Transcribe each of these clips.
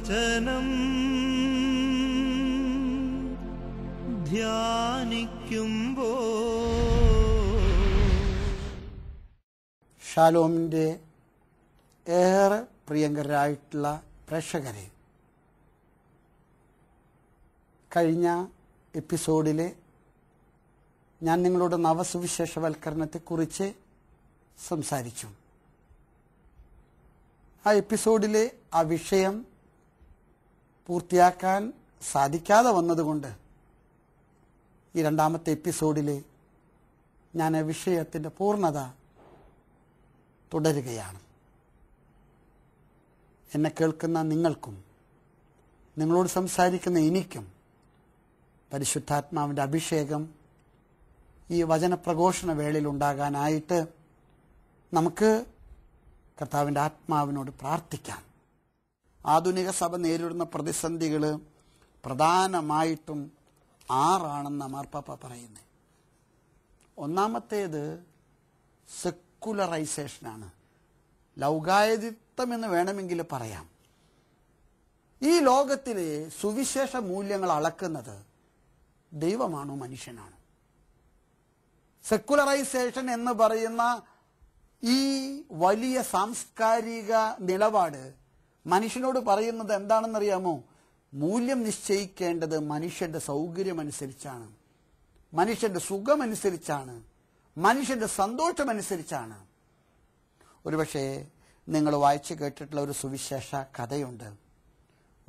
വചനം ധ്യാനിക്കുമ്പോ ഷാലോമിൻ്റെ ഏറെ പ്രിയങ്കരായിട്ടുള്ള പ്രേക്ഷകരെ കഴിഞ്ഞ എപ്പിസോഡിലെ ഞാൻ നിങ്ങളുടെ നവസുവിശേഷവൽക്കരണത്തെക്കുറിച്ച് സംസാരിച്ചു ആ എപ്പിസോഡിലെ ആ വിഷയം പൂർത്തിയാക്കാൻ സാധിക്കാതെ വന്നതുകൊണ്ട് ഈ രണ്ടാമത്തെ എപ്പിസോഡിൽ ഞാൻ വിഷയത്തിൻ്റെ പൂർണ്ണത തുടരുകയാണ് എന്നെ കേൾക്കുന്ന നിങ്ങൾക്കും നിങ്ങളോട് സംസാരിക്കുന്ന എനിക്കും പരിശുദ്ധാത്മാവിൻ്റെ അഭിഷേകം ഈ വചനപ്രഘോഷണ വേളയിൽ ഉണ്ടാകാനായിട്ട് നമുക്ക് കർത്താവിൻ്റെ ആത്മാവിനോട് പ്രാർത്ഥിക്കാം ആധുനിക സഭ നേരിടുന്ന പ്രതിസന്ധികൾ പ്രധാനമായിട്ടും ആറാണെന്ന് മാർപ്പാപ്പ പറയുന്നത് ഒന്നാമത്തേത് സെക്കുലറൈസേഷനാണ് ലൗകായതിത്വം എന്ന് വേണമെങ്കിൽ പറയാം ഈ ലോകത്തിലെ സുവിശേഷ മൂല്യങ്ങൾ അളക്കുന്നത് ദൈവമാണോ മനുഷ്യനാണോ സെക്കുലറൈസേഷൻ എന്ന് പറയുന്ന ഈ വലിയ സാംസ്കാരിക നിലപാട് മനുഷ്യനോട് പറയുന്നത് എന്താണെന്നറിയാമോ മൂല്യം നിശ്ചയിക്കേണ്ടത് മനുഷ്യന്റെ സൗകര്യമനുസരിച്ചാണ് മനുഷ്യന്റെ സുഖമനുസരിച്ചാണ് മനുഷ്യന്റെ സന്തോഷമനുസരിച്ചാണ് ഒരുപക്ഷെ നിങ്ങൾ വായിച്ചു കേട്ടിട്ടുള്ള ഒരു സുവിശേഷ കഥയുണ്ട്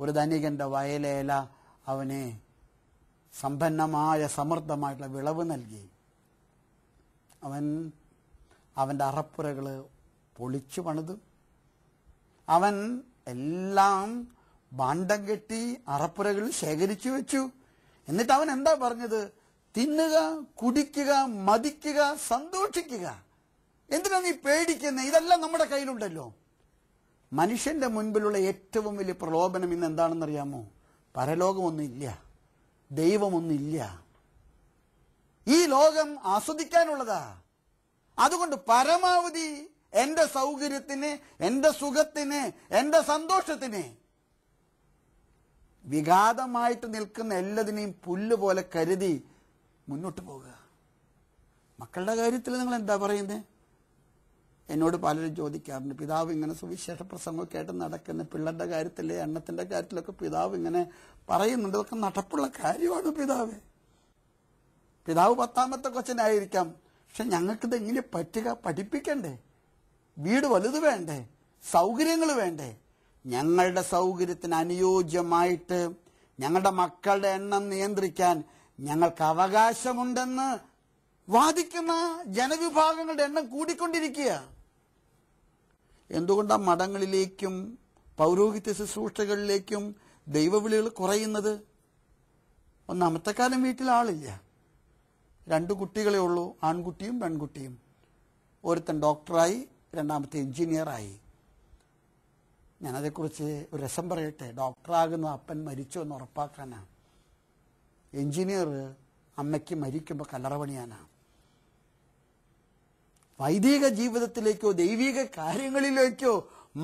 ഒരു ധനികന്റെ വയലേല അവനെ സമ്പന്നമായ സമൃദ്ധമായിട്ടുള്ള വിളവ് നൽകി അവൻ അവൻ്റെ അറപ്പുരകൾ പൊളിച്ചു പണിതു അവൻ എല്ലാം ഭാണ്ഡം കെട്ടി അറപ്പുരകൾ ശേഖരിച്ചു വെച്ചു എന്നിട്ട് അവൻ എന്താ പറഞ്ഞത് തിന്നുക കുടിക്കുക മതിക്കുക സന്തോഷിക്കുക എന്തിനാ നീ പേടിക്കുന്നത് ഇതെല്ലാം നമ്മുടെ കയ്യിലുണ്ടല്ലോ മനുഷ്യന്റെ മുൻപിലുള്ള ഏറ്റവും വലിയ പ്രലോഭനം ഇന്ന് എന്താണെന്നറിയാമോ പരലോകമൊന്നുമില്ല ദൈവമൊന്നുമില്ല ഈ ലോകം ആസ്വദിക്കാനുള്ളതാ അതുകൊണ്ട് പരമാവധി എന്റെ സൗകര്യത്തിന് എന്റെ സുഖത്തിന് എന്റെ സന്തോഷത്തിന് വിഘാതമായിട്ട് നിൽക്കുന്ന എല്ലാതിനെയും പുല്ല് പോലെ കരുതി മുന്നോട്ട് പോകുക മക്കളുടെ കാര്യത്തിൽ നിങ്ങൾ എന്താ പറയുന്നത് എന്നോട് പലരും ചോദിക്കാറുണ്ട് പിതാവ് ഇങ്ങനെ സുവിശേഷ പ്രസംഗമൊക്കെ ആയിട്ട് നടക്കുന്ന പിള്ളേരുടെ കാര്യത്തിൽ എണ്ണത്തിന്റെ കാര്യത്തിലൊക്കെ പിതാവ് ഇങ്ങനെ പറയുന്നുണ്ട് ഇതൊക്കെ നടപ്പുള്ള കാര്യമാണ് പിതാവ് പിതാവ് പത്താമത്തെ കൊച്ചനായിരിക്കാം പക്ഷെ ഞങ്ങൾക്കിത് എങ്ങനെ പറ്റുക പഠിപ്പിക്കണ്ടേ വീട് വലുത് വേണ്ടേ സൗകര്യങ്ങൾ വേണ്ടേ ഞങ്ങളുടെ സൗകര്യത്തിന് അനുയോജ്യമായിട്ട് ഞങ്ങളുടെ മക്കളുടെ എണ്ണം നിയന്ത്രിക്കാൻ ഞങ്ങൾക്ക് അവകാശമുണ്ടെന്ന് വാദിക്കുന്ന ജനവിഭാഗങ്ങളുടെ എണ്ണം കൂടിക്കൊണ്ടിരിക്കുക എന്തുകൊണ്ടാണ് മഠങ്ങളിലേക്കും പൗരോഹിത്യ ശുശ്രൂഷകളിലേക്കും ദൈവവിളികൾ കുറയുന്നത് ഒന്നാമത്തെ കാലം വീട്ടിൽ ആളില്ല രണ്ട് കുട്ടികളെ ഉള്ളൂ ആൺകുട്ടിയും പെൺകുട്ടിയും ഒരുത്തൻ ഡോക്ടറായി രണ്ടാമത്തെ എഞ്ചിനീയറായി ഞാനതേക്കുറിച്ച് ഒരു രസം പറയട്ടെ ഡോക്ടറാകുന്ന അപ്പൻ മരിച്ചു എന്ന് ഉറപ്പാക്കാനാണ് എഞ്ചിനീയർ അമ്മയ്ക്ക് മരിക്കുമ്പോൾ കല്ലറപണിയാനാണ് വൈദിക ജീവിതത്തിലേക്കോ ദൈവിക കാര്യങ്ങളിലേക്കോ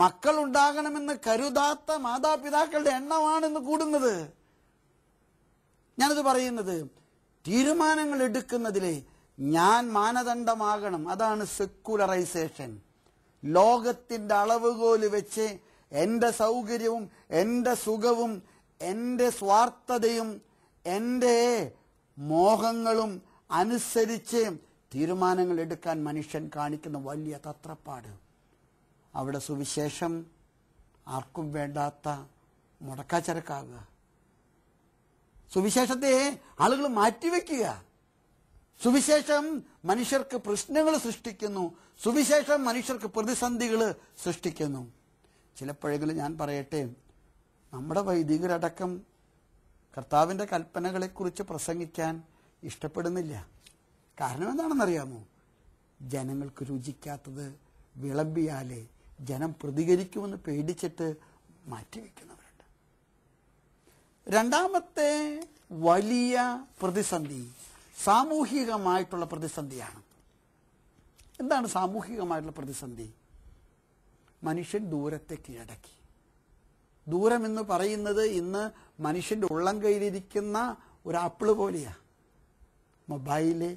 മക്കൾ ഉണ്ടാകണമെന്ന് കരുതാത്ത മാതാപിതാക്കളുടെ എണ്ണമാണെന്ന് കൂടുന്നത് ഞാനത് പറയുന്നത് തീരുമാനങ്ങൾ എടുക്കുന്നതിലെ ഞാൻ മാനദണ്ഡമാകണം അതാണ് സെക്കുലറൈസേഷൻ ലോകത്തിന്റെ അളവുകോല് വെച്ച് എന്റെ സൗകര്യവും എന്റെ സുഖവും എന്റെ സ്വാർത്ഥതയും എന്റെ മോഹങ്ങളും അനുസരിച്ച് തീരുമാനങ്ങൾ എടുക്കാൻ മനുഷ്യൻ കാണിക്കുന്ന വലിയ തത്രപ്പാട് അവിടെ സുവിശേഷം ആർക്കും വേണ്ടാത്ത മുടക്കാച്ചരക്കാകുക സുവിശേഷത്തെ ആളുകൾ മാറ്റിവെക്കുക സുവിശേഷം മനുഷ്യർക്ക് പ്രശ്നങ്ങൾ സൃഷ്ടിക്കുന്നു സുവിശേഷം മനുഷ്യർക്ക് പ്രതിസന്ധികൾ സൃഷ്ടിക്കുന്നു ചിലപ്പോഴെങ്കിലും ഞാൻ പറയട്ടെ നമ്മുടെ വൈദികരടക്കം കർത്താവിൻ്റെ കൽപ്പനകളെക്കുറിച്ച് പ്രസംഗിക്കാൻ ഇഷ്ടപ്പെടുന്നില്ല കാരണം എന്താണെന്നറിയാമോ ജനങ്ങൾക്ക് രുചിക്കാത്തത് വിളമ്പിയാലേ ജനം പ്രതികരിക്കുമെന്ന് പേടിച്ചിട്ട് മാറ്റിവെക്കുന്നവരുണ്ട് രണ്ടാമത്തെ വലിയ പ്രതിസന്ധി സാമൂഹികമായിട്ടുള്ള പ്രതിസന്ധിയാണ് എന്താണ് സാമൂഹികമായിട്ടുള്ള പ്രതിസന്ധി മനുഷ്യൻ ദൂരത്തെ കീഴടക്കി എന്ന് പറയുന്നത് ഇന്ന് മനുഷ്യൻ്റെ ഉള്ളം കയ്യിലിരിക്കുന്ന ഒരു ആപ്പിള് പോലെയാണ് മൊബൈല്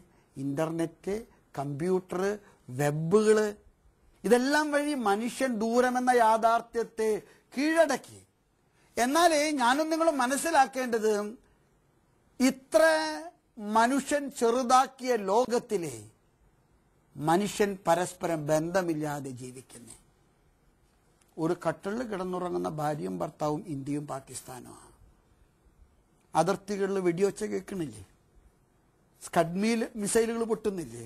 ഇൻ്റർനെറ്റ് കമ്പ്യൂട്ടർ വെബുകൾ ഇതെല്ലാം വഴി മനുഷ്യൻ ദൂരമെന്ന യാഥാർത്ഥ്യത്തെ കീഴടക്കി എന്നാൽ ഞാനും നിങ്ങളും മനസ്സിലാക്കേണ്ടത് ഇത്ര മനുഷ്യൻ ചെറുതാക്കിയ ലോകത്തിലെ മനുഷ്യൻ പരസ്പരം ബന്ധമില്ലാതെ ജീവിക്കുന്നു ഒരു കട്ടളിൽ കിടന്നുറങ്ങുന്ന ഭാര്യയും ഭർത്താവും ഇന്ത്യയും പാകിസ്ഥാനുമാണ് അതിർത്തികളിൽ വെടിയൊച്ച കേൾക്കണില്ലേ സ്കഡ്മിയിൽ മിസൈലുകൾ പൊട്ടുന്നില്ലേ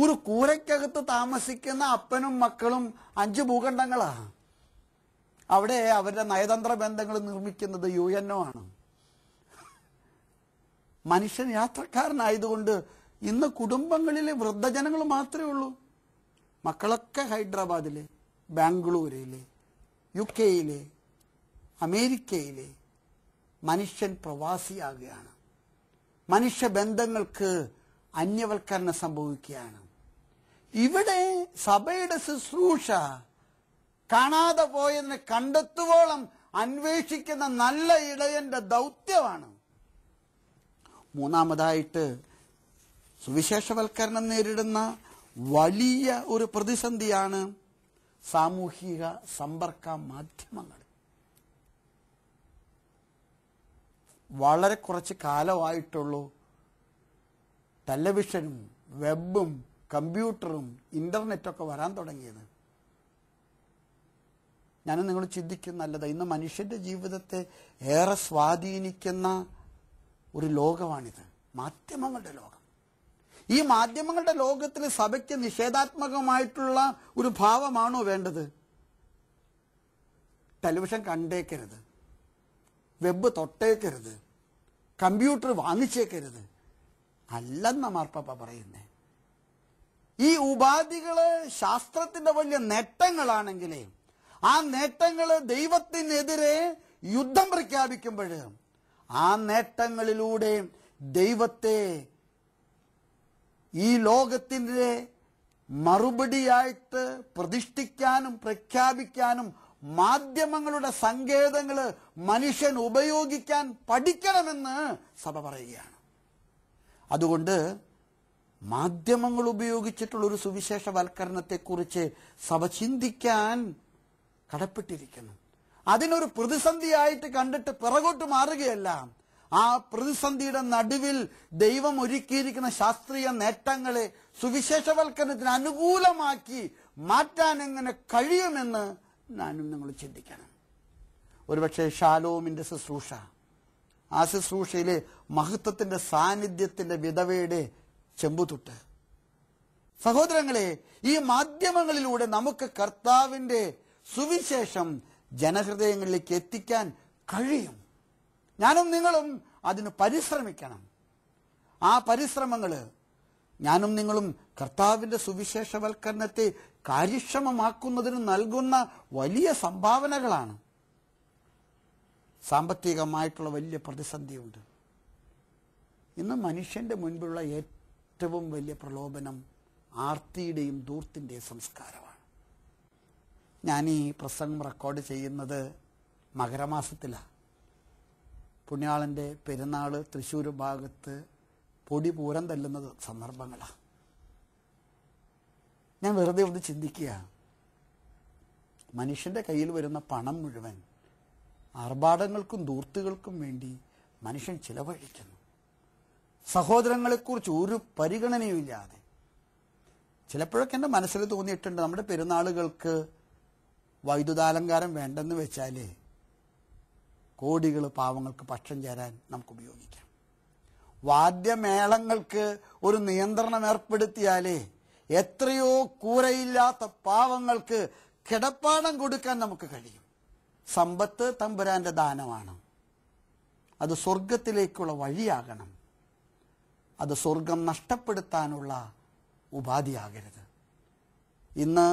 ഒരു കൂരയ്ക്കകത്ത് താമസിക്കുന്ന അപ്പനും മക്കളും അഞ്ച് ഭൂഖണ്ഡങ്ങളാണ് അവിടെ അവരുടെ നയതന്ത്ര ബന്ധങ്ങൾ നിർമ്മിക്കുന്നത് യു ആണ് മനുഷ്യൻ യാത്രക്കാരനായതുകൊണ്ട് ഇന്ന് കുടുംബങ്ങളിലെ വൃദ്ധജനങ്ങൾ മാത്രമേ ഉള്ളൂ മക്കളൊക്കെ ഹൈദരാബാദിലെ ബാംഗ്ലൂരിലെ യു കെയിലെ അമേരിക്കയിലെ മനുഷ്യൻ പ്രവാസിയാകുകയാണ് മനുഷ്യബന്ധങ്ങൾക്ക് അന്യവൽക്കരണം സംഭവിക്കുകയാണ് ഇവിടെ സഭയുടെ ശുശ്രൂഷ കാണാതെ പോയെന്ന് കണ്ടെത്തുവോളം അന്വേഷിക്കുന്ന നല്ല ഇടയന്റെ ദൗത്യമാണ് മൂന്നാമതായിട്ട് സുവിശേഷവൽക്കരണം നേരിടുന്ന വലിയ ഒരു പ്രതിസന്ധിയാണ് സാമൂഹിക സമ്പർക്ക മാധ്യമങ്ങൾ വളരെ കുറച്ച് കാലമായിട്ടുള്ളൂ ടെലിവിഷനും വെബും കമ്പ്യൂട്ടറും ഒക്കെ വരാൻ തുടങ്ങിയത് ഞാൻ നിങ്ങൾ ചിന്തിക്കുന്നല്ലത് ഇന്ന് മനുഷ്യന്റെ ജീവിതത്തെ ഏറെ സ്വാധീനിക്കുന്ന ഒരു ലോകമാണിത് മാധ്യമങ്ങളുടെ ലോകം ഈ മാധ്യമങ്ങളുടെ ലോകത്തിൽ സഭയ്ക്ക് നിഷേധാത്മകമായിട്ടുള്ള ഒരു ഭാവമാണോ വേണ്ടത് ടെലിവിഷൻ കണ്ടേക്കരുത് വെബ് തൊട്ടേക്കരുത് കമ്പ്യൂട്ടർ വാങ്ങിച്ചേക്കരുത് അല്ലെന്ന മാർപ്പാപ്പ പറയുന്നേ ഈ ഉപാധികള് ശാസ്ത്രത്തിന്റെ വലിയ നേട്ടങ്ങളാണെങ്കിലേ ആ നേട്ടങ്ങള് ദൈവത്തിനെതിരെ യുദ്ധം പ്രഖ്യാപിക്കുമ്പോഴും ആ നേട്ടങ്ങളിലൂടെ ദൈവത്തെ ഈ ലോകത്തിൻ്റെ മറുപടിയായിട്ട് പ്രതിഷ്ഠിക്കാനും പ്രഖ്യാപിക്കാനും മാധ്യമങ്ങളുടെ സങ്കേതങ്ങൾ മനുഷ്യൻ ഉപയോഗിക്കാൻ പഠിക്കണമെന്ന് സഭ പറയുകയാണ് അതുകൊണ്ട് മാധ്യമങ്ങൾ ഉപയോഗിച്ചിട്ടുള്ള ഒരു സുവിശേഷവൽക്കരണത്തെക്കുറിച്ച് സഭ ചിന്തിക്കാൻ കടപ്പെട്ടിരിക്കുന്നു അതിനൊരു പ്രതിസന്ധിയായിട്ട് കണ്ടിട്ട് പിറകോട്ട് മാറുകയല്ല ആ പ്രതിസന്ധിയുടെ നടുവിൽ ദൈവം ഒരുക്കിയിരിക്കുന്ന ശാസ്ത്രീയ നേട്ടങ്ങളെ സുവിശേഷവൽക്കരണത്തിന് അനുകൂലമാക്കി മാറ്റാൻ എങ്ങനെ കഴിയുമെന്ന് ഞാനും നിങ്ങൾ ചിന്തിക്കണം ഒരുപക്ഷെ ഷാലോമിന്റെ ശുശ്രൂഷ ആ ശുശ്രൂഷയിലെ മഹത്വത്തിന്റെ സാന്നിധ്യത്തിന്റെ വിധവയുടെ ചെമ്പുതൊട്ട് സഹോദരങ്ങളെ ഈ മാധ്യമങ്ങളിലൂടെ നമുക്ക് കർത്താവിന്റെ സുവിശേഷം ജനഹൃദയങ്ങളിലേക്ക് എത്തിക്കാൻ കഴിയും ഞാനും നിങ്ങളും അതിന് പരിശ്രമിക്കണം ആ പരിശ്രമങ്ങൾ ഞാനും നിങ്ങളും കർത്താവിൻ്റെ സുവിശേഷവൽക്കരണത്തെ കാര്യക്ഷമമാക്കുന്നതിന് നൽകുന്ന വലിയ സംഭാവനകളാണ് സാമ്പത്തികമായിട്ടുള്ള വലിയ പ്രതിസന്ധിയുണ്ട് ഇന്ന് മനുഷ്യൻ്റെ മുൻപിലുള്ള ഏറ്റവും വലിയ പ്രലോഭനം ആർത്തിയുടെയും ദൂർത്തിൻ്റെയും സംസ്കാരമാണ് ഞാൻ ഈ പ്രസംഗം റെക്കോർഡ് ചെയ്യുന്നത് മകരമാസത്തിലാണ് പുണ്യാളൻ്റെ പെരുന്നാൾ തൃശ്ശൂർ ഭാഗത്ത് പൊടി പൂരം തല്ലുന്നത് സന്ദർഭങ്ങളാണ് ഞാൻ വെറുതെ ഒന്ന് ചിന്തിക്കുക മനുഷ്യൻ്റെ കയ്യിൽ വരുന്ന പണം മുഴുവൻ ആർഭാടങ്ങൾക്കും ദൂർത്തുകൾക്കും വേണ്ടി മനുഷ്യൻ ചിലവഴിക്കുന്നു സഹോദരങ്ങളെക്കുറിച്ച് ഒരു പരിഗണനയുമില്ലാതെ ചിലപ്പോഴൊക്കെ എൻ്റെ മനസ്സിൽ തോന്നിയിട്ടുണ്ട് നമ്മുടെ പെരുന്നാളുകൾക്ക് വൈദ്യുതാലങ്കാരം വേണ്ടെന്ന് വെച്ചാൽ കോടികൾ പാവങ്ങൾക്ക് പക്ഷം ചേരാൻ നമുക്ക് ഉപയോഗിക്കാം വാദ്യമേളങ്ങൾക്ക് ഒരു നിയന്ത്രണം ഏർപ്പെടുത്തിയാലേ എത്രയോ കൂരയില്ലാത്ത പാവങ്ങൾക്ക് കിടപ്പാടം കൊടുക്കാൻ നമുക്ക് കഴിയും സമ്പത്ത് തമ്പുരാന്റെ ദാനമാണ് അത് സ്വർഗത്തിലേക്കുള്ള വഴിയാകണം അത് സ്വർഗം നഷ്ടപ്പെടുത്താനുള്ള ഉപാധിയാകരുത് ഇന്ന്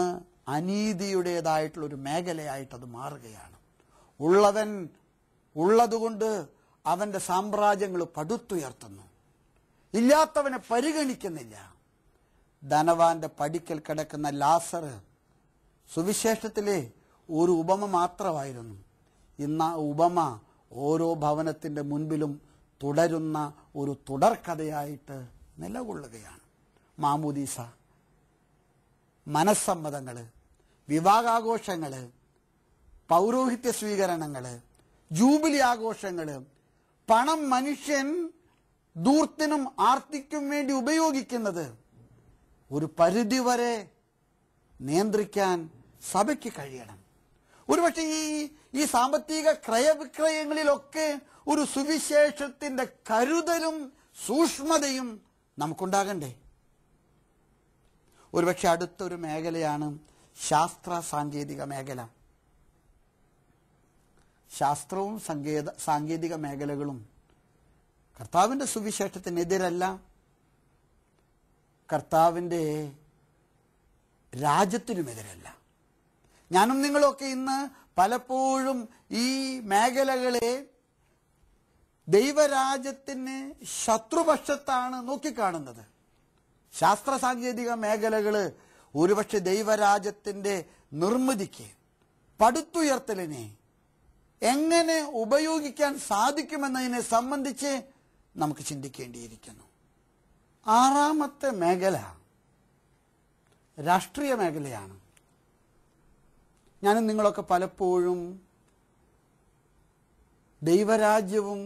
അനീതിയുടേതായിട്ടുള്ളൊരു മേഖലയായിട്ട് അത് മാറുകയാണ് ഉള്ളവൻ ഉള്ളതുകൊണ്ട് അവന്റെ സാമ്രാജ്യങ്ങൾ പടുത്തുയർത്തുന്നു ഇല്ലാത്തവനെ പരിഗണിക്കുന്നില്ല ധനവാന്റെ പടിക്കൽ കിടക്കുന്ന ലാസർ സുവിശേഷത്തിലെ ഒരു ഉപമ മാത്രമായിരുന്നു ഇന്ന് ഉപമ ഓരോ ഭവനത്തിൻ്റെ മുൻപിലും തുടരുന്ന ഒരു തുടർക്കഥയായിട്ട് നിലകൊള്ളുകയാണ് മാമുദീസ മനസ്സമ്മതങ്ങള് വിവാഹാഘോഷങ്ങള് പൗരോഹിത്യ സ്വീകരണങ്ങള് ജൂബിലി ആഘോഷങ്ങള് പണം മനുഷ്യൻ ദൂർത്തിനും ആർത്തിക്കും വേണ്ടി ഉപയോഗിക്കുന്നത് ഒരു പരിധിവരെ നിയന്ത്രിക്കാൻ സഭയ്ക്ക് കഴിയണം ഒരുപക്ഷെ ഈ ഈ സാമ്പത്തിക ക്രയവിക്രയങ്ങളിലൊക്കെ ഒരു സുവിശേഷത്തിന്റെ കരുതലും സൂക്ഷ്മതയും നമുക്കുണ്ടാകണ്ടേ ഒരുപക്ഷെ അടുത്തൊരു മേഖലയാണ് ശാസ്ത്ര സാങ്കേതിക മേഖല ശാസ്ത്രവും സങ്കേത സാങ്കേതിക മേഖലകളും കർത്താവിന്റെ സുവിശേഷത്തിനെതിരല്ല കർത്താവിന്റെ രാജ്യത്തിനുമെതിരല്ല ഞാനും നിങ്ങളൊക്കെ ഇന്ന് പലപ്പോഴും ഈ മേഖലകളെ ദൈവരാജ്യത്തിന് ശത്രുപക്ഷത്താണ് നോക്കിക്കാണുന്നത് ശാസ്ത്ര സാങ്കേതിക മേഖലകള് ഒരുപക്ഷെ ദൈവരാജ്യത്തിൻ്റെ നിർമ്മിതിക്ക് പടുത്തുയർത്തലിനെ എങ്ങനെ ഉപയോഗിക്കാൻ സാധിക്കുമെന്നതിനെ സംബന്ധിച്ച് നമുക്ക് ചിന്തിക്കേണ്ടിയിരിക്കുന്നു ആറാമത്തെ മേഖല രാഷ്ട്രീയ മേഖലയാണ് ഞാനും നിങ്ങളൊക്കെ പലപ്പോഴും ദൈവരാജ്യവും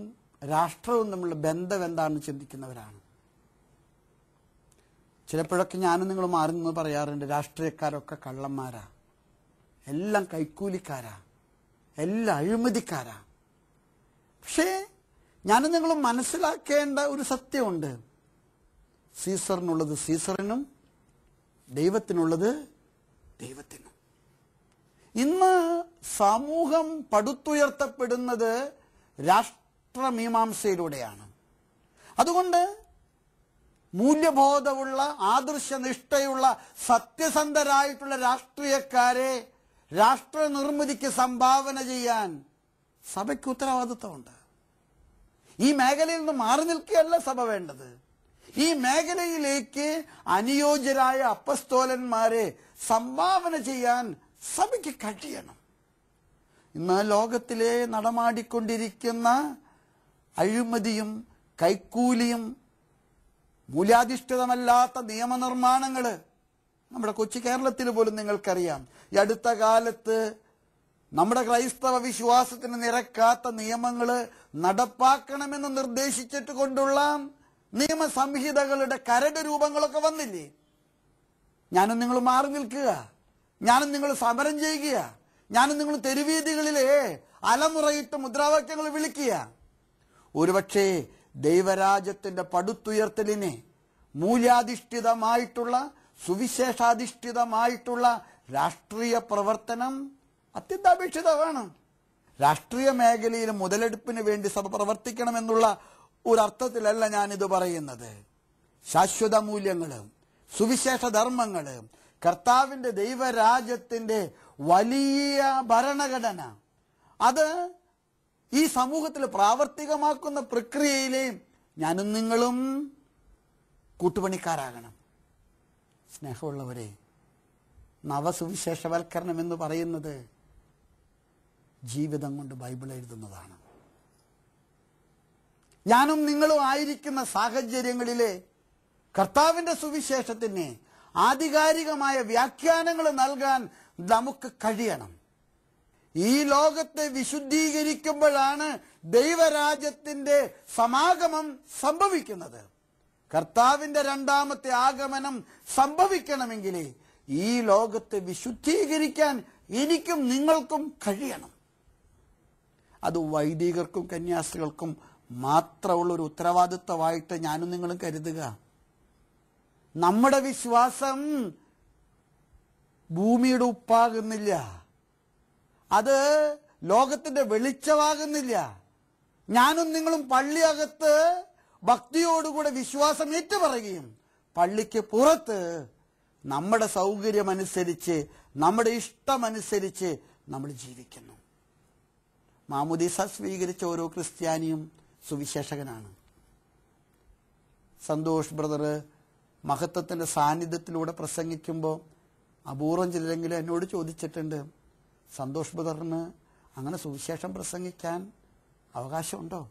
രാഷ്ട്രവും തമ്മിലുള്ള ബന്ധം എന്താണെന്ന് ചിന്തിക്കുന്നവരാണ് ചിലപ്പോഴൊക്കെ ഞാനും നിങ്ങൾ നിന്ന് പറയാറുണ്ട് രാഷ്ട്രീയക്കാരൊക്കെ കള്ളന്മാരാ എല്ലാം കൈക്കൂലിക്കാരാ എല്ലാം അഴിമതിക്കാരാ പക്ഷേ ഞാനും നിങ്ങൾ മനസ്സിലാക്കേണ്ട ഒരു സത്യമുണ്ട് സീസറിനുള്ളത് സീസറിനും ദൈവത്തിനുള്ളത് ദൈവത്തിനും ഇന്ന് സമൂഹം പടുത്തുയർത്തപ്പെടുന്നത് രാഷ്ട്രമീമാംസയിലൂടെയാണ് അതുകൊണ്ട് മൂല്യബോധമുള്ള ആദർശനിഷ്ഠയുള്ള സത്യസന്ധരായിട്ടുള്ള രാഷ്ട്രീയക്കാരെ രാഷ്ട്ര നിർമ്മിതിക്ക് സംഭാവന ചെയ്യാൻ സഭയ്ക്ക് ഉത്തരവാദിത്വമുണ്ട് ഈ മേഖലയിൽ നിന്ന് മാറി നിൽക്കുകയല്ല സഭ വേണ്ടത് ഈ മേഖലയിലേക്ക് അനുയോജ്യരായ അപ്പസ്തോലന്മാരെ സംഭാവന ചെയ്യാൻ സഭയ്ക്ക് കഴിയണം ഇന്ന് ലോകത്തിലെ നടമാടിക്കൊണ്ടിരിക്കുന്ന അഴിമതിയും കൈക്കൂലിയും മൂല്യാധിഷ്ഠിതമല്ലാത്ത നിയമനിർമ്മാണങ്ങൾ നമ്മുടെ കൊച്ചു കേരളത്തിൽ പോലും നിങ്ങൾക്കറിയാം ഈ അടുത്ത കാലത്ത് നമ്മുടെ ക്രൈസ്തവ വിശ്വാസത്തിന് നിരക്കാത്ത നിയമങ്ങൾ നടപ്പാക്കണമെന്ന് നിർദ്ദേശിച്ചിട്ട് കൊണ്ടുള്ള നിയമസംഹിതകളുടെ കരട് രൂപങ്ങളൊക്കെ വന്നില്ലേ ഞാനും നിങ്ങൾ മാറി നിൽക്കുക ഞാനും നിങ്ങൾ സമരം ചെയ്യുക ഞാനും നിങ്ങൾ തെരുവീതികളിലെ അലമുറയിട്ട് മുദ്രാവാക്യങ്ങൾ വിളിക്കുക ഒരുപക്ഷേ ദൈവരാജ്യത്തിന്റെ പടുത്തുയർത്തലിനെ മൂല്യാധിഷ്ഠിതമായിട്ടുള്ള സുവിശേഷാധിഷ്ഠിതമായിട്ടുള്ള രാഷ്ട്രീയ പ്രവർത്തനം അത്യന്താപേക്ഷിതമാണ് രാഷ്ട്രീയ മേഖലയിൽ മുതലെടുപ്പിന് വേണ്ടി സഭ പ്രവർത്തിക്കണമെന്നുള്ള ഒരർത്ഥത്തിലല്ല ഞാനിത് പറയുന്നത് ശാശ്വത മൂല്യങ്ങൾ സുവിശേഷ ധർമ്മങ്ങൾ കർത്താവിന്റെ ദൈവരാജ്യത്തിന്റെ വലിയ ഭരണഘടന അത് ഈ സമൂഹത്തിൽ പ്രാവർത്തികമാക്കുന്ന പ്രക്രിയയിലെ ഞാനും നിങ്ങളും കൂട്ടുപണിക്കാരാകണം സ്നേഹമുള്ളവരെ നവസുവിശേഷവൽക്കരണം എന്ന് പറയുന്നത് ജീവിതം കൊണ്ട് ബൈബിൾ എഴുതുന്നതാണ് ഞാനും നിങ്ങളും ആയിരിക്കുന്ന സാഹചര്യങ്ങളിലെ കർത്താവിൻ്റെ സുവിശേഷത്തിന് ആധികാരികമായ വ്യാഖ്യാനങ്ങൾ നൽകാൻ നമുക്ക് കഴിയണം ഈ ലോകത്തെ വിശുദ്ധീകരിക്കുമ്പോഴാണ് ദൈവരാജ്യത്തിന്റെ സമാഗമം സംഭവിക്കുന്നത് കർത്താവിന്റെ രണ്ടാമത്തെ ആഗമനം സംഭവിക്കണമെങ്കിൽ ഈ ലോകത്തെ വിശുദ്ധീകരിക്കാൻ എനിക്കും നിങ്ങൾക്കും കഴിയണം അത് വൈദികർക്കും കന്യാസികൾക്കും മാത്രമുള്ളൊരു ഉത്തരവാദിത്വമായിട്ട് ഞാനും നിങ്ങളും കരുതുക നമ്മുടെ വിശ്വാസം ഭൂമിയുടെ ഉപ്പാകുന്നില്ല അത് ലോകത്തിന്റെ വെളിച്ചമാകുന്നില്ല ഞാനും നിങ്ങളും പള്ളിയകത്ത് ഭക്തിയോടുകൂടെ വിശ്വാസം ഏറ്റുപറയുകയും പള്ളിക്ക് പുറത്ത് നമ്മുടെ സൗകര്യമനുസരിച്ച് നമ്മുടെ ഇഷ്ടമനുസരിച്ച് നമ്മൾ ജീവിക്കുന്നു മാമുദീസ സ്വീകരിച്ച ഓരോ ക്രിസ്ത്യാനിയും സുവിശേഷകനാണ് സന്തോഷ് ബ്രദർ മഹത്വത്തിന്റെ സാന്നിധ്യത്തിലൂടെ പ്രസംഗിക്കുമ്പോൾ അപൂർവം ചിലരെങ്കിലും എന്നോട് ചോദിച്ചിട്ടുണ്ട് സന്തോഷ് ബദറിന് അങ്ങനെ സുവിശേഷം പ്രസംഗിക്കാൻ അവകാശമുണ്ടോ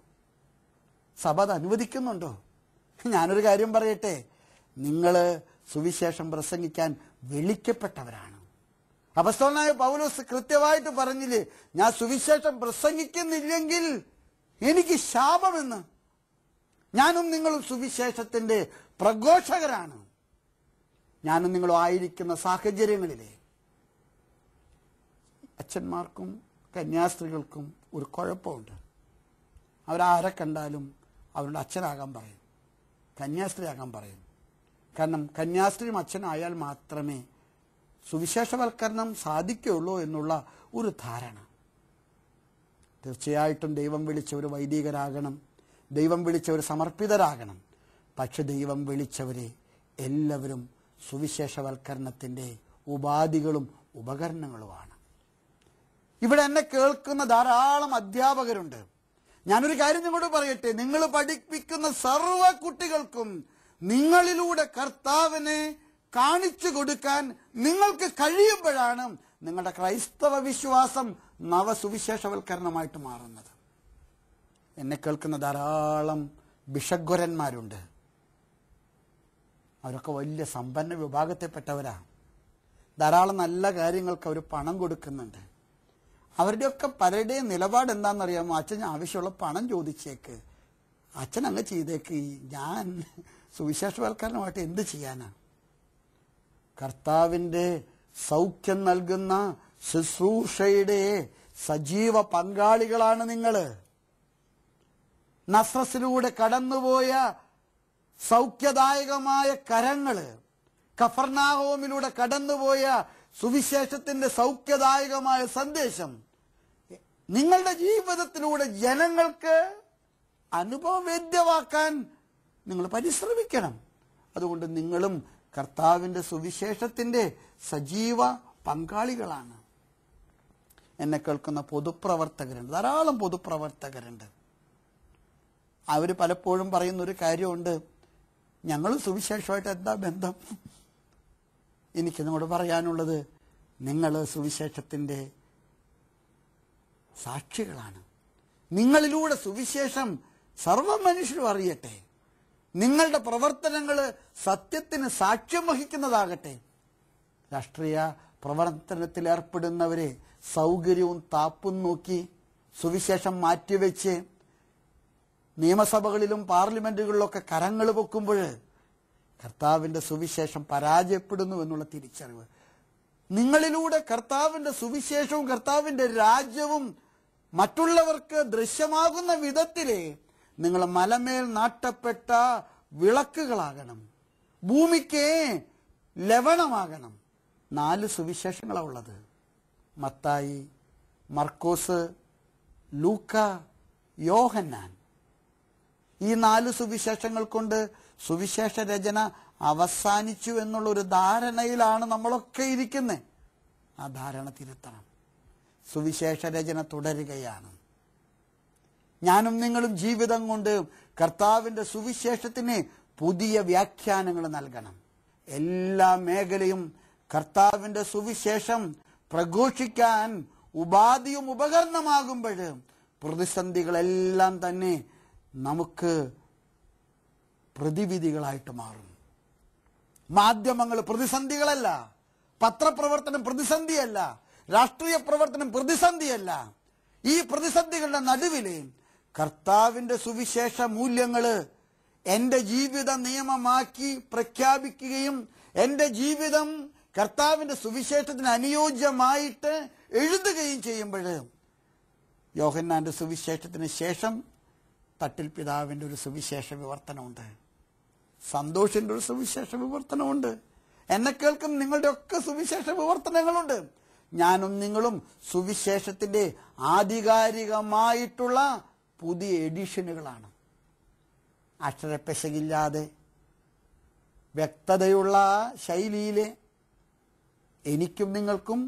സഭ അത് അനുവദിക്കുന്നുണ്ടോ ഞാനൊരു കാര്യം പറയട്ടെ നിങ്ങൾ സുവിശേഷം പ്രസംഗിക്കാൻ വിളിക്കപ്പെട്ടവരാണ് അപസ്തോളനായ പൗലോസ് കൃത്യമായിട്ട് പറഞ്ഞില്ലേ ഞാൻ സുവിശേഷം പ്രസംഗിക്കുന്നില്ലെങ്കിൽ എനിക്ക് ശാപമെന്ന് ഞാനും നിങ്ങളും സുവിശേഷത്തിന്റെ പ്രഘോഷകരാണ് ഞാനും നിങ്ങളും ആയിരിക്കുന്ന സാഹചര്യങ്ങളിലേ അച്ഛന്മാർക്കും കന്യാസ്ത്രീകൾക്കും ഒരു കുഴപ്പമുണ്ട് അവരാരെ കണ്ടാലും അവരുടെ അച്ഛനാകാൻ പറയും കന്യാസ്ത്രീ ആകാൻ പറയും കാരണം കന്യാസ്ത്രീയും അച്ഛനായാൽ മാത്രമേ സുവിശേഷവൽക്കരണം സാധിക്കുകയുള്ളൂ എന്നുള്ള ഒരു ധാരണ തീർച്ചയായിട്ടും ദൈവം വിളിച്ചവർ വൈദികരാകണം ദൈവം വിളിച്ചവർ സമർപ്പിതരാകണം പക്ഷെ ദൈവം വിളിച്ചവരെ എല്ലാവരും സുവിശേഷവൽക്കരണത്തിൻ്റെ ഉപാധികളും ഉപകരണങ്ങളുമാണ് ഇവിടെ എന്നെ കേൾക്കുന്ന ധാരാളം അധ്യാപകരുണ്ട് ഞാനൊരു കാര്യം നിങ്ങളോട് പറയട്ടെ നിങ്ങൾ പഠിപ്പിക്കുന്ന സർവ്വ കുട്ടികൾക്കും നിങ്ങളിലൂടെ കർത്താവിനെ കാണിച്ചു കൊടുക്കാൻ നിങ്ങൾക്ക് കഴിയുമ്പോഴാണ് നിങ്ങളുടെ ക്രൈസ്തവ വിശ്വാസം നവസുവിശേഷവൽക്കരണമായിട്ട് മാറുന്നത് എന്നെ കേൾക്കുന്ന ധാരാളം ബിഷഗ്വരന്മാരുണ്ട് അവരൊക്കെ വലിയ സമ്പന്ന വിഭാഗത്തെപ്പെട്ടവരാ ധാരാളം നല്ല കാര്യങ്ങൾക്ക് അവർ പണം കൊടുക്കുന്നുണ്ട് അവരുടെയൊക്കെ പലരുടെയും നിലപാട് എന്താണെന്നറിയാമോ അച്ഛൻ ആവശ്യമുള്ള പണം ചോദിച്ചേക്ക് അച്ഛൻ അങ്ങ് ചെയ്തേക്ക് ഞാൻ സുവിശേഷവൽക്കരണമായിട്ട് എന്ത് ചെയ്യാനാണ് കർത്താവിൻ്റെ സൗഖ്യം നൽകുന്ന ശുശ്രൂഷയുടെ സജീവ പങ്കാളികളാണ് നിങ്ങൾ നസ്രസിലൂടെ കടന്നുപോയ സൗഖ്യദായകമായ കരങ്ങൾ കഫർനാഹോമിലൂടെ കടന്നുപോയ സുവിശേഷത്തിന്റെ സൗഖ്യദായകമായ സന്ദേശം നിങ്ങളുടെ ജീവിതത്തിലൂടെ ജനങ്ങൾക്ക് അനുഭവവേദ്യമാക്കാൻ നിങ്ങൾ പരിശ്രമിക്കണം അതുകൊണ്ട് നിങ്ങളും കർത്താവിൻ്റെ സുവിശേഷത്തിൻ്റെ സജീവ പങ്കാളികളാണ് എന്നെ കേൾക്കുന്ന പൊതുപ്രവർത്തകരുണ്ട് ധാരാളം പൊതുപ്രവർത്തകരുണ്ട് അവർ പലപ്പോഴും പറയുന്ന ഒരു കാര്യമുണ്ട് ഞങ്ങൾ സുവിശേഷമായിട്ട് എന്താ ബന്ധം എനിക്ക് നിങ്ങളോട് പറയാനുള്ളത് നിങ്ങൾ സുവിശേഷത്തിൻ്റെ സാക്ഷികളാണ് നിങ്ങളിലൂടെ സുവിശേഷം സർവ മനുഷ്യരും അറിയട്ടെ നിങ്ങളുടെ പ്രവർത്തനങ്ങൾ സത്യത്തിന് സാക്ഷ്യം വഹിക്കുന്നതാകട്ടെ രാഷ്ട്രീയ പ്രവർത്തനത്തിൽ ഏർപ്പെടുന്നവരെ സൗകര്യവും താപ്പും നോക്കി സുവിശേഷം മാറ്റിവെച്ച് നിയമസഭകളിലും പാർലമെന്റുകളിലൊക്കെ കരങ്ങൾ വെക്കുമ്പോൾ കർത്താവിന്റെ സുവിശേഷം പരാജയപ്പെടുന്നു എന്നുള്ള തിരിച്ചറിവ് നിങ്ങളിലൂടെ കർത്താവിന്റെ സുവിശേഷവും കർത്താവിന്റെ രാജ്യവും മറ്റുള്ളവർക്ക് ദൃശ്യമാകുന്ന വിധത്തിൽ നിങ്ങൾ മലമേൽ നാട്ടപ്പെട്ട വിളക്കുകളാകണം ഭൂമിക്ക് ലവണമാകണം നാല് സുവിശേഷങ്ങളാണ് ഉള്ളത് മത്തായി മർക്കോസ് ലൂക്ക യോഹന്നാൻ ഈ നാല് സുവിശേഷങ്ങൾ കൊണ്ട് സുവിശേഷ രചന അവസാനിച്ചു എന്നുള്ള ഒരു ധാരണയിലാണ് നമ്മളൊക്കെ ഇരിക്കുന്നത് ആ ധാരണ തിരുത്തണം സുവിശേഷ രചന തുടരുകയാണ് ഞാനും നിങ്ങളും ജീവിതം കൊണ്ട് കർത്താവിന്റെ സുവിശേഷത്തിന് പുതിയ വ്യാഖ്യാനങ്ങൾ നൽകണം എല്ലാ മേഖലയും കർത്താവിന്റെ സുവിശേഷം പ്രഘോഷിക്കാൻ ഉപാധിയും ഉപകരണമാകുമ്പോൾ പ്രതിസന്ധികളെല്ലാം തന്നെ നമുക്ക് പ്രതിവിധികളായിട്ട് മാറും മാധ്യമങ്ങൾ പ്രതിസന്ധികളല്ല പത്രപ്രവർത്തനം പ്രതിസന്ധിയല്ല രാഷ്ട്രീയ പ്രവർത്തനം പ്രതിസന്ധിയല്ല ഈ പ്രതിസന്ധികളുടെ നടുവിൽ കർത്താവിന്റെ സുവിശേഷ മൂല്യങ്ങൾ എൻ്റെ ജീവിത നിയമമാക്കി പ്രഖ്യാപിക്കുകയും എൻ്റെ ജീവിതം കർത്താവിന്റെ സുവിശേഷത്തിന് അനുയോജ്യമായിട്ട് എഴുതുകയും ചെയ്യുമ്പോൾ യോഹന്നാന്റെ സുവിശേഷത്തിന് ശേഷം തട്ടിൽ പിതാവിൻ്റെ ഒരു സുവിശേഷ വിവർത്തനമുണ്ട് സന്തോഷിൻ്റെ ഒരു സുവിശേഷ വിവർത്തനമുണ്ട് എന്നെ കേൾക്കുന്ന നിങ്ങളുടെ ഒക്കെ സുവിശേഷ വിവർത്തനങ്ങളുണ്ട് ഞാനും നിങ്ങളും സുവിശേഷത്തിന്റെ ആധികാരികമായിട്ടുള്ള പുതിയ എഡിഷനുകളാണ് അക്ഷരപ്പശകില്ലാതെ വ്യക്തതയുള്ള ശൈലിയിൽ എനിക്കും നിങ്ങൾക്കും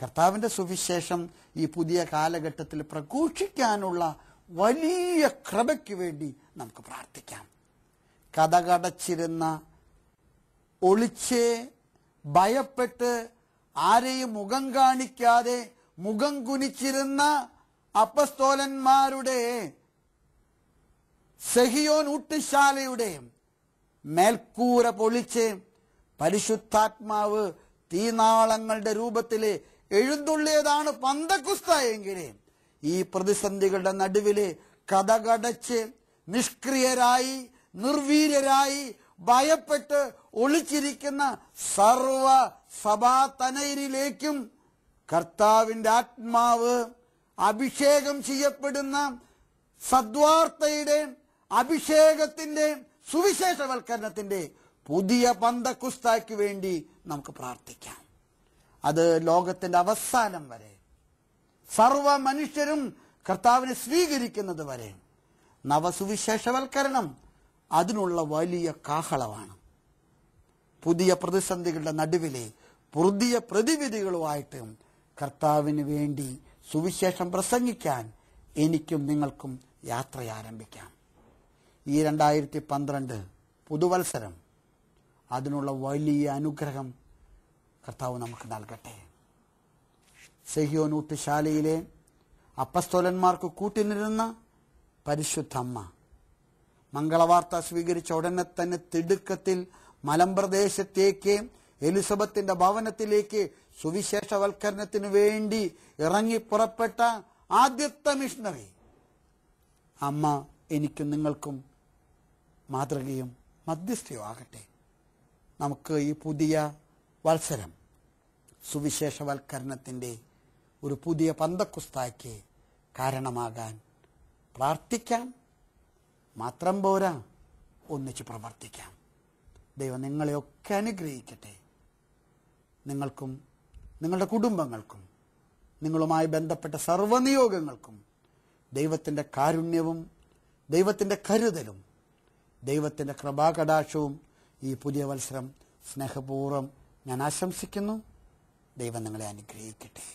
കർത്താവിൻ്റെ സുവിശേഷം ഈ പുതിയ കാലഘട്ടത്തിൽ പ്രഘോഷിക്കാനുള്ള വലിയ കൃപയ്ക്ക് വേണ്ടി നമുക്ക് പ്രാർത്ഥിക്കാം കഥകടച്ചിരുന്ന ഒളിച്ച് ഭയപ്പെട്ട് ആരെയും മുഖം കാണിക്കാതെ മുഖം കുനിച്ചിരുന്ന അപ്പസ്തോലന്മാരുടെ സെഹിയോൻ ഊട്ടുശാലയുടെ മേൽക്കൂര പൊളിച്ച് പരിശുദ്ധാത്മാവ് തീനാളങ്ങളുടെ രൂപത്തിൽ എഴുന്നള്ളിയതാണ് പന്തക്കുസ്ത ഈ പ്രതിസന്ധികളുടെ നടുവില് കഥകടച്ച് നിഷ്ക്രിയരായി നിർവീര്യരായി ഭയപ്പെട്ട് ഒളിച്ചിരിക്കുന്ന സർവ സഭാതനയിലേക്കും കർത്താവിന്റെ ആത്മാവ് അഭിഷേകം ചെയ്യപ്പെടുന്ന സദ്വാർത്തയുടെ അഭിഷേകത്തിന്റെ സുവിശേഷവൽക്കരണത്തിന്റെ പുതിയ പന്തക്കുസ്തായ്ക്ക് വേണ്ടി നമുക്ക് പ്രാർത്ഥിക്കാം അത് ലോകത്തിന്റെ അവസാനം വരെ സർവ മനുഷ്യരും കർത്താവിനെ സ്വീകരിക്കുന്നത് വരെ നവസുവിശേഷവൽക്കരണം അതിനുള്ള വലിയ കാഹളമാണ് പുതിയ പ്രതിസന്ധികളുടെ നടുവിലെ പുതിയ പ്രതിവിധികളുമായിട്ടും കർത്താവിന് വേണ്ടി സുവിശേഷം പ്രസംഗിക്കാൻ എനിക്കും നിങ്ങൾക്കും യാത്ര ആരംഭിക്കാം ഈ രണ്ടായിരത്തി പന്ത്രണ്ട് പുതുവത്സരം അതിനുള്ള വലിയ അനുഗ്രഹം കർത്താവ് നമുക്ക് നൽകട്ടെ നൂട്ടുശാലയിലെ അപ്പസ്തോലന്മാർക്ക് കൂട്ടിനിരുന്ന പരിശുദ്ധമ്മ മംഗളവാർത്ത സ്വീകരിച്ച ഉടനെ തന്നെ തിടുക്കത്തിൽ മലമ്പ്രദേശത്തേക്ക് എലിസബത്തിന്റെ ഭവനത്തിലേക്ക് സുവിശേഷവൽക്കരണത്തിന് വേണ്ടി ഇറങ്ങി പുറപ്പെട്ട ആദ്യത്തെ മിഷണറി അമ്മ എനിക്കും നിങ്ങൾക്കും മാതൃകയും മധ്യസ്ഥയും ആകട്ടെ നമുക്ക് ഈ പുതിയ വത്സരം സുവിശേഷവൽക്കരണത്തിന്റെ ഒരു പുതിയ പന്തക്കുസ്തായ്ക്ക് കാരണമാകാൻ പ്രാർത്ഥിക്കാം മാത്രം പോരാ ഒന്നിച്ച് പ്രവർത്തിക്കാം ദൈവം നിങ്ങളെയൊക്കെ അനുഗ്രഹിക്കട്ടെ നിങ്ങൾക്കും നിങ്ങളുടെ കുടുംബങ്ങൾക്കും നിങ്ങളുമായി ബന്ധപ്പെട്ട സർവനിയോഗങ്ങൾക്കും ദൈവത്തിൻ്റെ കാരുണ്യവും ദൈവത്തിൻ്റെ കരുതലും ദൈവത്തിൻ്റെ കൃപാകടാക്ഷവും ഈ പുതിയ മത്സരം സ്നേഹപൂർവ്വം ഞാൻ ആശംസിക്കുന്നു ദൈവം നിങ്ങളെ അനുഗ്രഹിക്കട്ടെ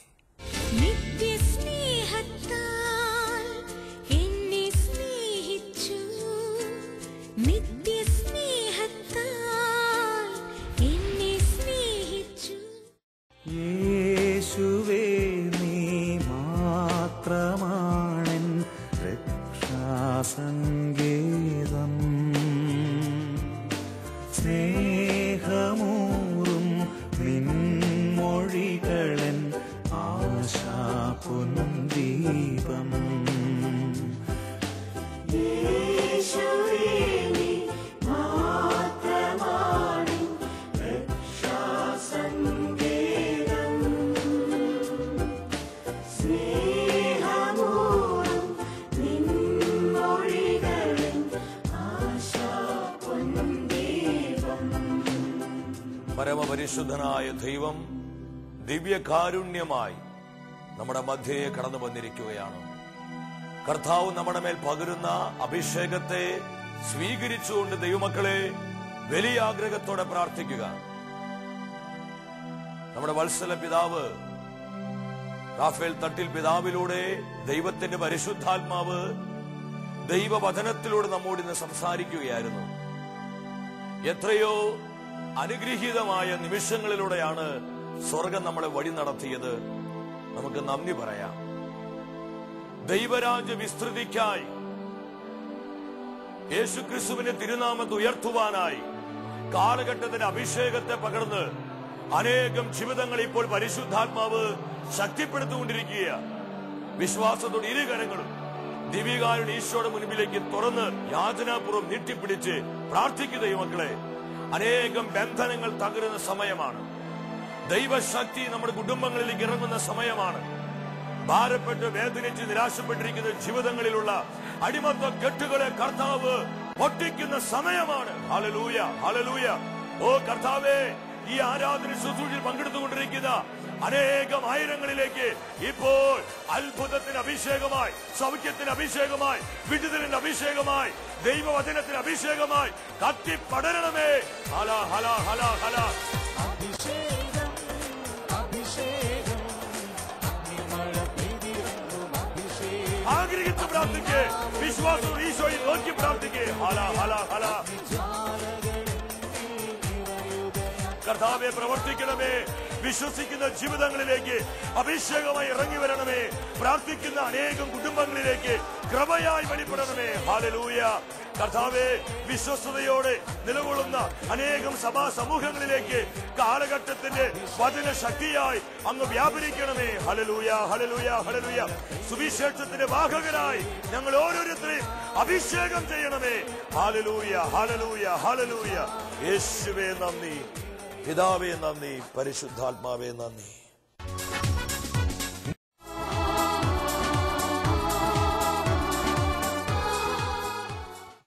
പരമപരിശുദ്ധനായ ദൈവം ദിവ്യകാരുണ്യമായി നമ്മുടെ മധ്യയെ കടന്നു വന്നിരിക്കുകയാണ് കർത്താവ് നമ്മുടെ മേൽ പകരുന്ന അഭിഷേകത്തെ സ്വീകരിച്ചുകൊണ്ട് ദൈവമക്കളെ വലിയ ആഗ്രഹത്തോടെ പ്രാർത്ഥിക്കുക നമ്മുടെ വത്സല പിതാവ് റാഫേൽ തട്ടിൽ പിതാവിലൂടെ ദൈവത്തിന്റെ പരിശുദ്ധാത്മാവ് ദൈവവചനത്തിലൂടെ നമ്മോട് ഇന്ന് സംസാരിക്കുകയായിരുന്നു എത്രയോ അനുഗ്രഹീതമായ നിമിഷങ്ങളിലൂടെയാണ് സ്വർഗം നമ്മളെ വഴി നടത്തിയത് നമുക്ക് നന്ദി പറയാം ദൈവരാജ്യ വിസ്തൃതിക്കായി യേശുക്രിസ്തുവിന്റെ തിരുനാമത്ത് ഉയർത്തുവാനായി കാലഘട്ടത്തിന്റെ അഭിഷേകത്തെ പകർന്ന് അനേകം ജീവിതങ്ങൾ ഇപ്പോൾ പരിശുദ്ധാത്മാവ് ശക്തിപ്പെടുത്തുകൊണ്ടിരിക്കുക വിശ്വാസത്തോടെ ഇരുകരങ്ങളും ദിവികാരുടെ ഈശോയുടെ മുൻപിലേക്ക് തുറന്ന് യാതനാപൂർവ്വം നീട്ടിപ്പിടിച്ച് പ്രാർത്ഥിക്കുക മക്കളെ അനേകം ബന്ധനങ്ങൾ തകരുന്ന സമയമാണ് ദൈവശക്തി നമ്മുടെ കുടുംബങ്ങളിലേക്ക് ഇറങ്ങുന്ന സമയമാണ് ഭാരപ്പെട്ട് വേദനിച്ച് നിരാശപ്പെട്ടിരിക്കുന്ന ജീവിതങ്ങളിലുള്ള അടിമത്വ കെട്ടുകളെ കർത്താവ് പൊട്ടിക്കുന്ന സമയമാണ് ഹലലൂയ ഹലലൂയ ഓ കർത്താവേ ഈ ആരാധന ശുശ്രൂഷയിൽ പങ്കെടുത്തുകൊണ്ടിരിക്കുന്ന അനേകം ആയിരങ്ങളിലേക്ക് ഇപ്പോൾ അത്ഭുതത്തിന് അഭിഷേകമായി സൗഖ്യത്തിന് അഭിഷേകമായി വിടുതലിന് അഭിഷേകമായി ദൈവവചനത്തിന് അഭിഷേകമായി കത്തിപ്പടരണമേ ഹല ഹല ഹല ഹല അഭിഷേകം അഭിഷേകം പ്രാർത്ഥിക്കേ വിശ്വാസം ഈശോയിൽ നോക്കി പ്രാർത്ഥിക്കേ ഹല ഹല ഹല കർത്താവെ പ്രവർത്തിക്കണമേ വിശ്വസിക്കുന്ന ജീവിതങ്ങളിലേക്ക് അഭിഷേകമായി ഇറങ്ങി വരണമേ പ്രാർത്ഥിക്കുന്ന അനേകം കുടുംബങ്ങളിലേക്ക് ക്രമയായി വെളിപ്പെടണമേ ഹാലലൂയ കർത്താവെ വിശ്വസ്തയോടെ നിലകൊള്ളുന്ന അനേകം സഭാ സമൂഹങ്ങളിലേക്ക് കാലഘട്ടത്തിന്റെ വചന ശക്തിയായി അങ്ങ് വ്യാപരിക്കണമേ ഹലലൂയ ഹലലൂയ ഹലലൂയ സുവിശേഷത്തിന്റെ വാഹകരായി ഞങ്ങൾ ഓരോരുത്തരെയും അഭിഷേകം ചെയ്യണമേ ഹാലലൂയ ഹാലലൂയ ഹാലലൂയ യേശുവേ നന്ദി പിതാവേ നന്ദി പരിശുദ്ധാത്മാവേ നന്ദി